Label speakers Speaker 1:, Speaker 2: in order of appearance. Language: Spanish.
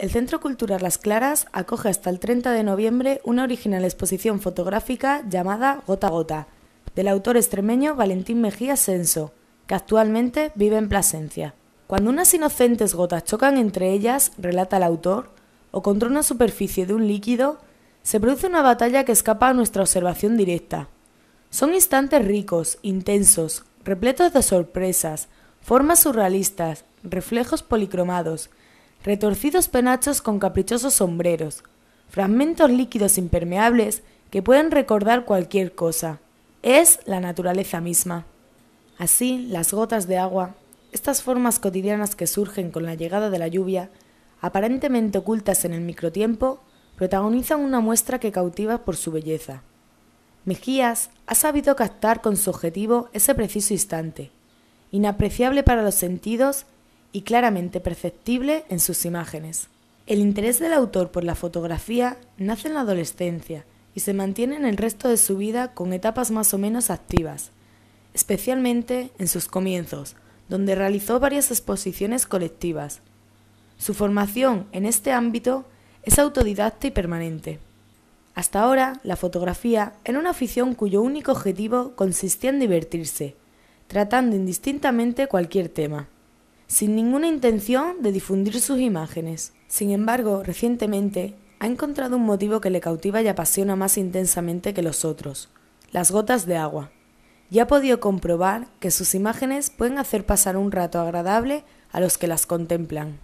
Speaker 1: El Centro Cultural Las Claras acoge hasta el 30 de noviembre una original exposición fotográfica llamada Gota a Gota, del autor extremeño Valentín Mejía Senso, que actualmente vive en Plasencia. Cuando unas inocentes gotas chocan entre ellas, relata el autor, o contra una superficie de un líquido, se produce una batalla que escapa a nuestra observación directa. Son instantes ricos, intensos, repletos de sorpresas, formas surrealistas, reflejos policromados, retorcidos penachos con caprichosos sombreros, fragmentos líquidos impermeables que pueden recordar cualquier cosa. Es la naturaleza misma. Así, las gotas de agua, estas formas cotidianas que surgen con la llegada de la lluvia, aparentemente ocultas en el microtiempo, protagonizan una muestra que cautiva por su belleza. Mejías ha sabido captar con su objetivo ese preciso instante, inapreciable para los sentidos y claramente perceptible en sus imágenes. El interés del autor por la fotografía nace en la adolescencia y se mantiene en el resto de su vida con etapas más o menos activas, especialmente en sus comienzos, donde realizó varias exposiciones colectivas. Su formación en este ámbito es autodidacta y permanente. Hasta ahora, la fotografía era una afición cuyo único objetivo consistía en divertirse, tratando indistintamente cualquier tema sin ninguna intención de difundir sus imágenes. Sin embargo, recientemente ha encontrado un motivo que le cautiva y apasiona más intensamente que los otros, las gotas de agua. Y ha podido comprobar que sus imágenes pueden hacer pasar un rato agradable a los que las contemplan.